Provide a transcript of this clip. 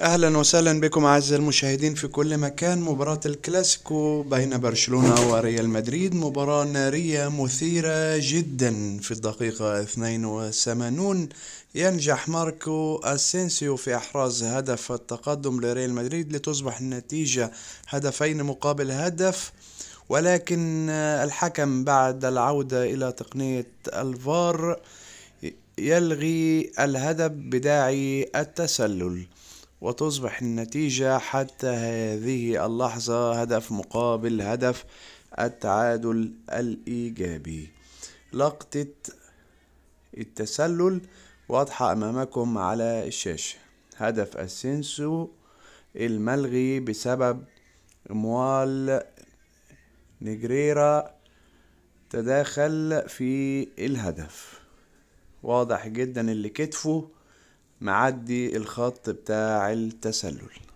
اهلا وسهلا بكم اعزائي المشاهدين في كل مكان مباراة الكلاسيكو بين برشلونة وريال مدريد مباراة نارية مثيرة جدا في الدقيقة 82 ينجح ماركو اسينسيو في احراز هدف التقدم لريال مدريد لتصبح النتيجة هدفين مقابل هدف ولكن الحكم بعد العودة الى تقنية الفار يلغي الهدف بداعي التسلل وتصبح النتيجة حتى هذه اللحظة هدف مقابل هدف التعادل الإيجابي لقطة التسلل واضحة أمامكم على الشاشة هدف أسينسو الملغي بسبب موال نجريرا تداخل في الهدف واضح جدا اللي كتفه معدي الخط بتاع التسلل